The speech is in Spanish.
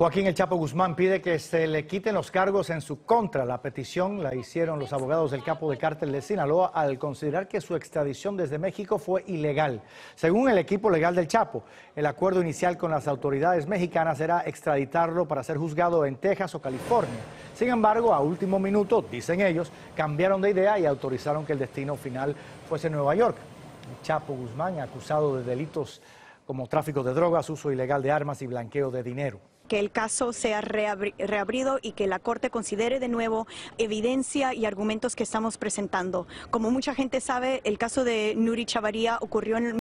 Joaquín El Chapo Guzmán pide que se le quiten los cargos en su contra. La petición la hicieron los abogados del capo de cártel de Sinaloa al considerar que su extradición desde México fue ilegal. Según el equipo legal del Chapo, el acuerdo inicial con las autoridades mexicanas era extraditarlo para ser juzgado en Texas o California. Sin embargo, a último minuto, dicen ellos, cambiaron de idea y autorizaron que el destino final fuese Nueva York. El Chapo Guzmán, acusado de delitos como tráfico de drogas, uso ilegal de armas y blanqueo de dinero que el caso sea reabrido y que la Corte considere de nuevo evidencia y argumentos que estamos presentando. Como mucha gente sabe, el caso de Nuri Chavaría ocurrió en